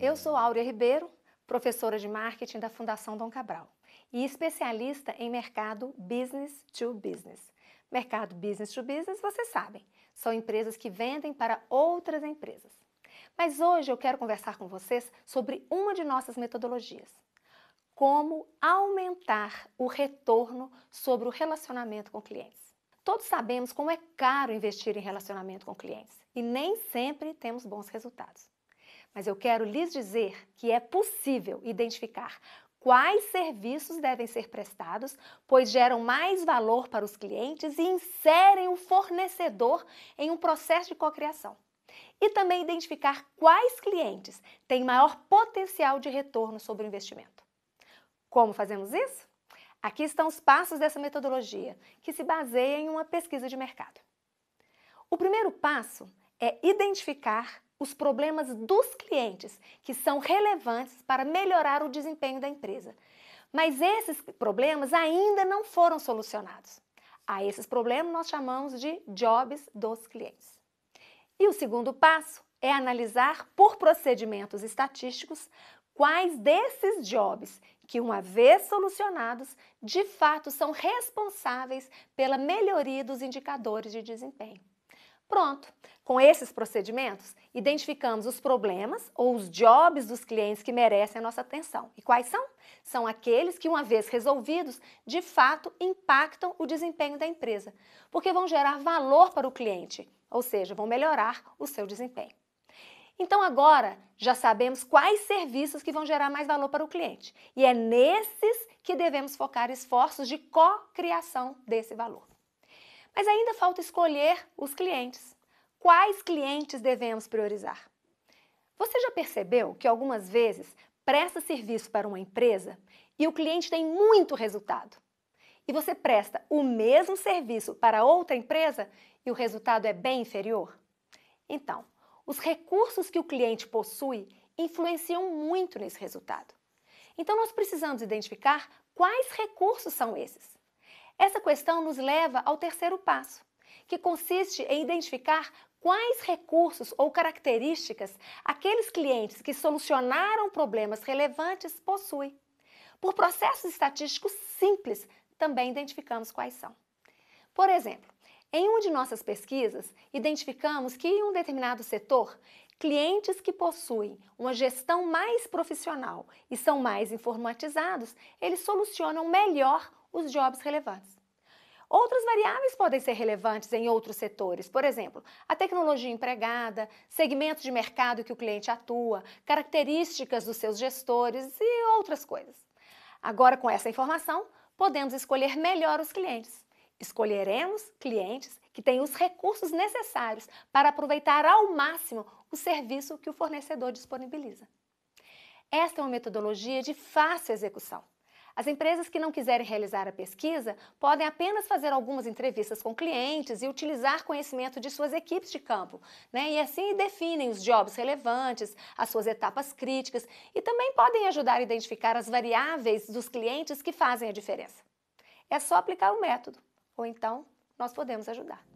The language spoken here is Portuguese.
Eu sou Áurea Ribeiro, professora de marketing da Fundação Dom Cabral e especialista em mercado business to business. Mercado business to business, vocês sabem, são empresas que vendem para outras empresas. Mas hoje eu quero conversar com vocês sobre uma de nossas metodologias. Como aumentar o retorno sobre o relacionamento com clientes. Todos sabemos como é caro investir em relacionamento com clientes e nem sempre temos bons resultados mas eu quero lhes dizer que é possível identificar quais serviços devem ser prestados, pois geram mais valor para os clientes e inserem o fornecedor em um processo de cocriação. E também identificar quais clientes têm maior potencial de retorno sobre o investimento. Como fazemos isso? Aqui estão os passos dessa metodologia, que se baseia em uma pesquisa de mercado. O primeiro passo é identificar os problemas dos clientes que são relevantes para melhorar o desempenho da empresa. Mas esses problemas ainda não foram solucionados. A esses problemas nós chamamos de jobs dos clientes. E o segundo passo é analisar por procedimentos estatísticos quais desses jobs que, uma vez solucionados, de fato são responsáveis pela melhoria dos indicadores de desempenho. Pronto! Com esses procedimentos, identificamos os problemas ou os jobs dos clientes que merecem a nossa atenção. E quais são? São aqueles que, uma vez resolvidos, de fato impactam o desempenho da empresa, porque vão gerar valor para o cliente, ou seja, vão melhorar o seu desempenho. Então agora já sabemos quais serviços que vão gerar mais valor para o cliente, e é nesses que devemos focar esforços de co-criação desse valor. Mas ainda falta escolher os clientes. Quais clientes devemos priorizar? Você já percebeu que algumas vezes presta serviço para uma empresa e o cliente tem muito resultado? E você presta o mesmo serviço para outra empresa e o resultado é bem inferior? Então, os recursos que o cliente possui influenciam muito nesse resultado. Então, nós precisamos identificar quais recursos são esses. Essa questão nos leva ao terceiro passo, que consiste em identificar quais recursos ou características aqueles clientes que solucionaram problemas relevantes possuem. Por processos estatísticos simples, também identificamos quais são. Por exemplo, em uma de nossas pesquisas, identificamos que em um determinado setor, clientes que possuem uma gestão mais profissional e são mais informatizados, eles solucionam melhor os jobs relevantes. Outras variáveis podem ser relevantes em outros setores, por exemplo, a tecnologia empregada, segmentos de mercado que o cliente atua, características dos seus gestores e outras coisas. Agora, com essa informação, podemos escolher melhor os clientes. Escolheremos clientes que têm os recursos necessários para aproveitar ao máximo o serviço que o fornecedor disponibiliza. Esta é uma metodologia de fácil execução. As empresas que não quiserem realizar a pesquisa podem apenas fazer algumas entrevistas com clientes e utilizar conhecimento de suas equipes de campo, né? E assim definem os jobs relevantes, as suas etapas críticas e também podem ajudar a identificar as variáveis dos clientes que fazem a diferença. É só aplicar o método, ou então nós podemos ajudar.